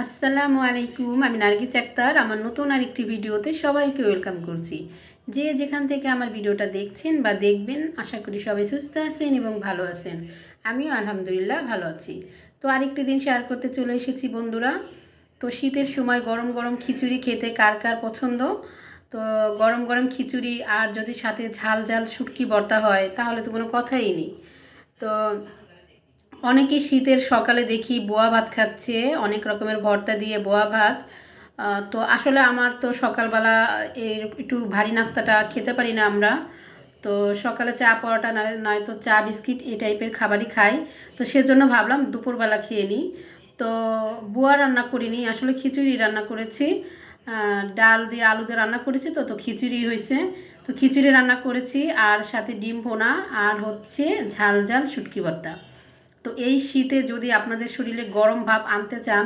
আসসালামু আলাইকুম আমি নার্গিস আক্তার আমার নতুন আর একটি ভিডিওতে সবাইকে ওয়েলকাম করছি যে যেখান থেকে আমার ভিডিওটা দেখছেন বা দেখবেন আশা করি সবাই সুস্থ আছেন এবং ভালো আছেন আমিও আলহামদুলিল্লাহ ভালো আছি তো আরেকটি দিন শেয়ার করতে চলে এসেছি বন্ধুরা তো শীতের সময় গরম গরম খিচুড়ি খেতে কার কার পছন্দ তো গরম গরম খিচুড়ি আর যদি সাথে ঝাল ঝাল শুটকি বর্তা হয় তাহলে তো কোনো কথাই নেই তো অনেকে শীতের সকালে দেখি বোয়া ভাত খাচ্ছে অনেক রকমের ভর্তা দিয়ে বোয়া ভাত তো আসলে আমার তো সকালবেলা এর একটু ভারী নাস্তাটা খেতে পারি না আমরা তো সকালে চা পরোটা নয়তো চা বিস্কিট এই টাইপের খাবারই খাই তো সেজন্য ভাবলাম দুপুরবেলা খেয়ে নিই তো বুয়া রান্না করিনি আসলে খিচুড়ি রান্না করেছি ডাল দিয়ে আলু দিয়ে রান্না করেছি তো তো খিচুড়ি হয়েছে তো খিচুড়ি রান্না করেছি আর সাথে ডিম ভোনা আর হচ্ছে ঝাল ঝাল শুটকি ভর্তা তো এই শীতে যদি আপনাদের শরীরে গরম ভাব আনতে চান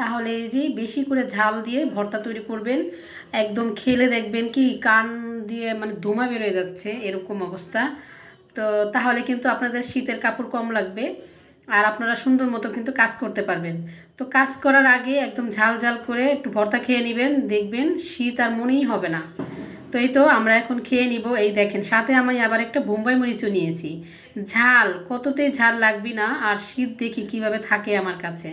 তাহলে এই যে বেশি করে ঝাল দিয়ে ভর্তা তৈরি করবেন একদম খেলে দেখবেন কি কান দিয়ে মানে ধোঁয়া বেরোয় যাচ্ছে এরকম অবস্থা তো তাহলে কিন্তু আপনাদের শীতের কাপড় কম লাগবে আর আপনারা সুন্দর মতো কিন্তু কাজ করতে পারবেন তো কাজ করার আগে একদম ঝাল ঝাল করে একটু ভর্তা খেয়ে নেবেন দেখবেন শীত আর মনেই হবে না তো এই তো আমরা এখন খেয়ে নিব এই দেখেন সাথে আমি আবার একটা বোম্বাই মরিচও নিয়েছি ঝাল কততেই ঝাল লাগবি না আর শীত দেখি কিভাবে থাকে আমার কাছে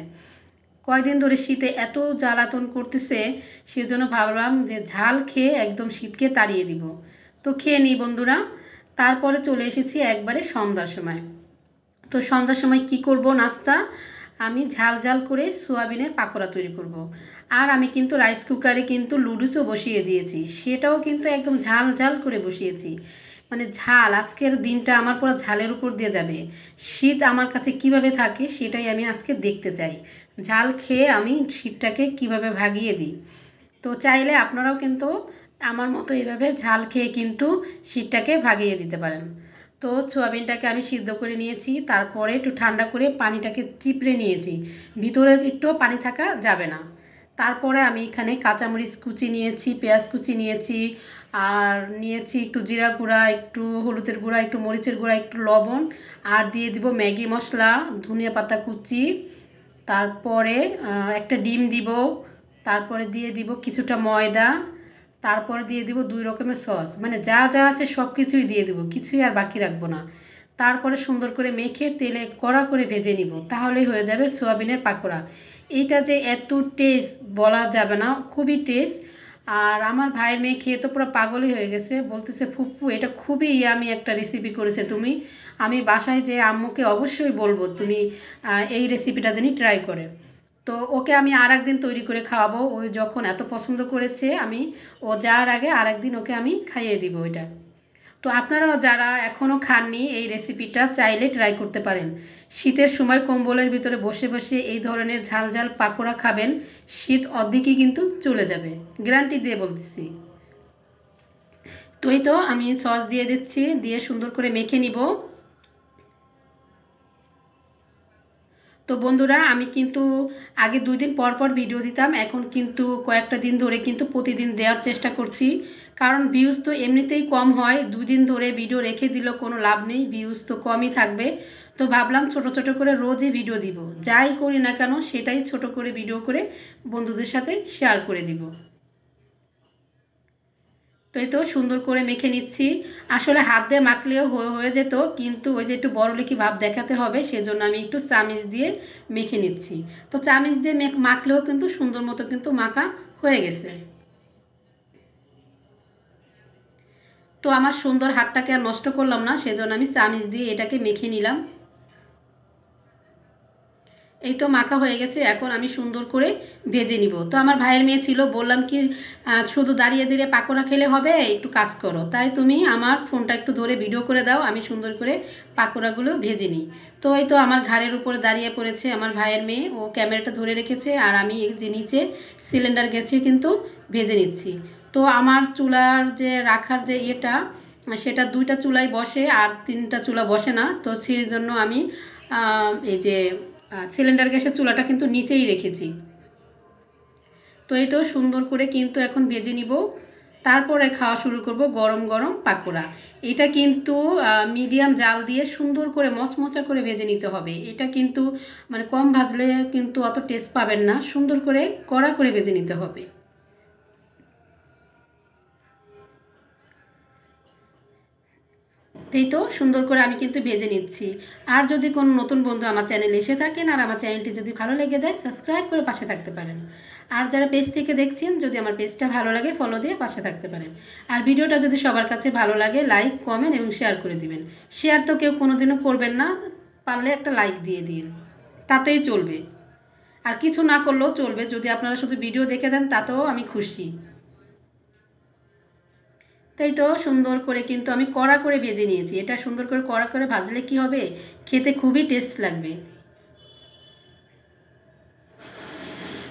কয়দিন ধরে শীতে এত জ্বালাতন করতেছে সেজন্য ভাবলাম যে ঝাল খেয়ে একদম শীতকে তাড়িয়ে দিব তো খেয়ে নিই বন্ধুরা তারপরে চলে এসেছি একবারে সন্ধ্যার সময় তো সন্ধ্যার সময় কি করব নাস্তা আমি ঝাল ঝাল করে সোয়াবিনের পাকোড়া তৈরি করব। আর আমি কিন্তু রাইস কুকারে কিন্তু লুডুসও বসিয়ে দিয়েছি সেটাও কিন্তু একদম ঝাল ঝাল করে বসিয়েছি মানে ঝাল আজকের দিনটা আমার পুরো ঝালের উপর দিয়ে যাবে শীত আমার কাছে কিভাবে থাকে সেটাই আমি আজকে দেখতে চাই ঝাল খেয়ে আমি শীতটাকে কিভাবে ভাগিয়ে দিই তো চাইলে আপনারাও কিন্তু আমার মতো এভাবে ঝাল খেয়ে কিন্তু শীতটাকে ভাগিয়ে দিতে পারেন তো সোয়াবিনটাকে আমি সিদ্ধ করে নিয়েছি তারপরে একটু ঠান্ডা করে পানিটাকে চিপড়ে নিয়েছি ভিতরে একটু পানি থাকা যাবে না তারপরে আমি এখানে কাঁচামরিচ কুচি নিয়েছি পেঁয়াজ কুচি নিয়েছি আর নিয়েছি একটু জিরা গুঁড়া একটু হলুদের গুঁড়া একটু মরিচের গুঁড়া একটু লবণ আর দিয়ে দিব ম্যাগি মশলা ধনিয়া পাতা কুচি তারপরে একটা ডিম দিব তারপরে দিয়ে দিব কিছুটা ময়দা তারপরে দিয়ে দিব দুই রকমের সস মানে যা যা আছে সব কিছুই দিয়ে দিব কিছুই আর বাকি রাখবো না তারপরে সুন্দর করে মেখে তেলে কড়া করে ভেজে নিব তাহলেই হয়ে যাবে সোয়াবিনের পাকোড়া এইটা যে এত টেস্ট বলা যাবে না খুবই টেস্ট আর আমার ভাইয়ের মেয়ে খেয়ে তো পুরো পাগলই হয়ে গেছে বলতেছে ফুপু এটা খুবই ইয়ামি একটা রেসিপি করেছে তুমি আমি বাসায় যে আম্মুকে অবশ্যই বলবো তুমি এই রেসিপিটা যিনি ট্রাই করে তো ওকে আমি আর একদিন তৈরি করে খাওয়াবো ও যখন এত পছন্দ করেছে আমি ও যাওয়ার আগে আর একদিন ওকে আমি খাইয়ে দিব ওইটা তো আপনারাও যারা এখনও খাননি এই রেসিপিটা চাইলে ট্রাই করতে পারেন শীতের সময় কম্বলের ভিতরে বসে বসে এই ধরনের ঝাল ঝাল পাকোড়া খাবেন শীত অর্ধেকই কিন্তু চলে যাবে গ্যারান্টি দিয়ে বলতেছি তো এই তো আমি সস দিয়ে দিচ্ছি দিয়ে সুন্দর করে মেখে নিব তো বন্ধুরা আমি কিন্তু আগে দুই দিন পর পর ভিডিও দিতাম এখন কিন্তু কয়েকটা দিন ধরে কিন্তু প্রতিদিন দেওয়ার চেষ্টা করছি কারণ ভিউজ তো এমনিতেই কম হয় দুদিন ধরে ভিডিও রেখে দিল কোনো লাভ নেই ভিউজ তো কমই থাকবে তো ভাবলাম ছোট ছোট করে রোজই ভিডিও দিব যাই করি না কেন সেটাই ছোট করে ভিডিও করে বন্ধুদের সাথে শেয়ার করে দিব তো এই তো সুন্দর করে মেখে নিচ্ছি আসলে হাত দিয়ে মাখলেও হয়ে হয়ে যেত কিন্তু ওই যে একটু বড় লিখি ভাব দেখাতে হবে সেজন্য আমি একটু চামিচ দিয়ে মেখে নিচ্ছি তো চামিচ দিয়ে মেখ মাখলেও কিন্তু সুন্দর মতো কিন্তু মাখা হয়ে গেছে তো আমার সুন্দর হাতটাকে আর নষ্ট করলাম না সেজন্য আমি চামিচ দিয়ে এটাকে মেখে নিলাম এই তো মাখা হয়ে গেছে এখন আমি সুন্দর করে ভেজে নিব তো আমার ভাইয়ের মেয়ে ছিল বললাম কি শুধু দাঁড়িয়ে দিলে পাকোড়া খেলে হবে একটু কাজ করো তাই তুমি আমার ফোনটা একটু ধরে ভিডিও করে দাও আমি সুন্দর করে পাকোড়াগুলো ভেজে নিই তো এই তো আমার ঘাড়ের উপরে দাঁড়িয়ে পড়েছে আমার ভাইয়ের মেয়ে ও ক্যামেরাটা ধরে রেখেছে আর আমি যে নিচে সিলিন্ডার গেছে কিন্তু ভেজে নিচ্ছি তো আমার চুলার যে রাখার যে ইয়েটা সেটা দুইটা চুলাই বসে আর তিনটা চুলা বসে না তো সেই জন্য আমি এই যে সিলিন্ডার গ্যাসের চুলাটা কিন্তু নিচেই রেখেছি তো এই তো সুন্দর করে কিন্তু এখন ভেজে নিব তারপরে খাওয়া শুরু করব গরম গরম পাকোড়া এটা কিন্তু মিডিয়াম জাল দিয়ে সুন্দর করে মচমচা করে ভেজে নিতে হবে এটা কিন্তু মানে কম ভাজলে কিন্তু অত টেস্ট পাবেন না সুন্দর করে কড়া করে ভেজে নিতে হবে এই তো সুন্দর করে আমি কিন্তু ভেজে নিচ্ছি আর যদি কোনো নতুন বন্ধু আমার চ্যানেলে এসে থাকেন আর আমার চ্যানেলটি যদি ভালো লেগে যায় সাবস্ক্রাইব করে পাশে থাকতে পারেন আর যারা পেজ থেকে দেখছেন যদি আমার পেজটা ভালো লাগে ফলো দিয়ে পাশে থাকতে পারেন আর ভিডিওটা যদি সবার কাছে ভালো লাগে লাইক কমেন্ট এবং শেয়ার করে দিবেন শেয়ার তো কেউ কোনোদিনও করবেন না পারলে একটা লাইক দিয়ে দিন তাতেই চলবে আর কিছু না করলেও চলবে যদি আপনারা শুধু ভিডিও দেখে দেন তাতেও আমি খুশি তাই তো সুন্দর করে কিন্তু আমি কড়া করে ভেজে নিয়েছি এটা সুন্দর করে কড়া করে ভাজলে কি হবে খেতে খুবই টেস্ট লাগবে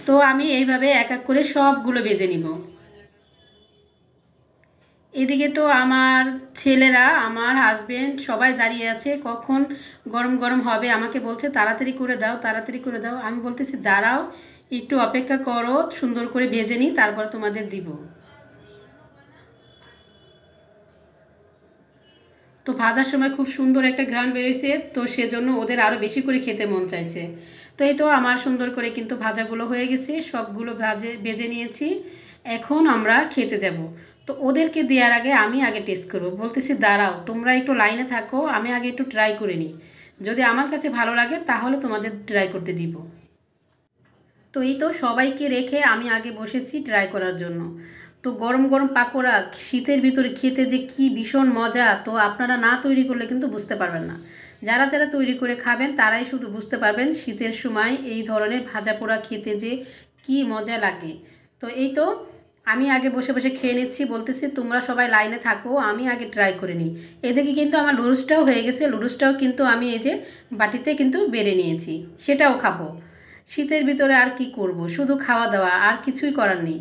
তো আমি এইভাবে এক এক করে সবগুলো ভেজে নিব এদিকে তো আমার ছেলেরা আমার হাজব্যান্ড সবাই দাঁড়িয়ে আছে কখন গরম গরম হবে আমাকে বলছে তাড়াতাড়ি করে দাও তাড়াতাড়ি করে দাও আমি বলতেছি দাঁড়াও একটু অপেক্ষা করো সুন্দর করে ভেজে নিই তারপর তোমাদের দিব তো ভাজার সময় খুব সুন্দর একটা ঘ্রাণ বেরিয়েছে তো সেজন্য ওদের আরও বেশি করে খেতে মন চাইছে তো এই তো আমার সুন্দর করে কিন্তু ভাজাগুলো হয়ে গেছে সবগুলো ভাজে বেজে নিয়েছি এখন আমরা খেতে যাব তো ওদেরকে দেওয়ার আগে আমি আগে টেস্ট করব বলতেছি দাঁড়াও তোমরা একটু লাইনে থাকো আমি আগে একটু ট্রাই করে নিই যদি আমার কাছে ভালো লাগে তাহলে তোমাদের ট্রাই করতে দিব তো এই তো সবাইকে রেখে আমি আগে বসেছি ট্রাই করার জন্য তো গরম গরম পাকোড়া শীতের ভিতরে খেতে যে কি ভীষণ মজা তো আপনারা না তৈরি করলে কিন্তু বুঝতে পারবেন না যারা যারা তৈরি করে খাবেন তারাই শুধু বুঝতে পারবেন শীতের সময় এই ধরনের ভাজা পোড়া খেতে যে কি মজা লাগে তো এই তো আমি আগে বসে বসে খেয়ে নিচ্ছি বলতেছি তোমরা সবাই লাইনে থাকো আমি আগে ট্রাই করে নিই এদিকে কিন্তু আমার লুডুসটাও হয়ে গেছে লুডুসটাও কিন্তু আমি এই যে বাটিতে কিন্তু বেড়ে নিয়েছি সেটাও খাবো শীতের ভিতরে আর কি করব শুধু খাওয়া দাওয়া আর কিছুই করার নেই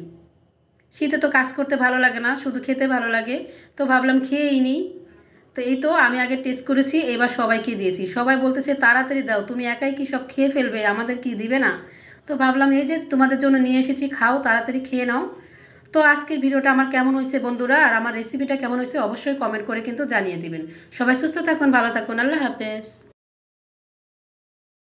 শীতে তো কাজ করতে ভালো লাগে না শুধু খেতে ভালো লাগে তো ভাবলাম খেয়েই নিই তো এই তো আমি আগে টেস্ট করেছি এবার সবাইকে দিয়েছি সবাই বলতেছে তাড়াতাড়ি দাও তুমি একাই কি সব খেয়ে ফেলবে আমাদের কি দিবে না তো ভাবলাম এই যে তোমাদের জন্য নিয়ে এসেছি খাও তাড়াতাড়ি খেয়ে নাও তো আজকের ভিডিওটা আমার কেমন হয়েছে বন্ধুরা আর আমার রেসিপিটা কেমন হয়েছে অবশ্যই কমেন্ট করে কিন্তু জানিয়ে দিবেন সবাই সুস্থ থাকুন ভালো থাকুন আল্লাহ হাফেজ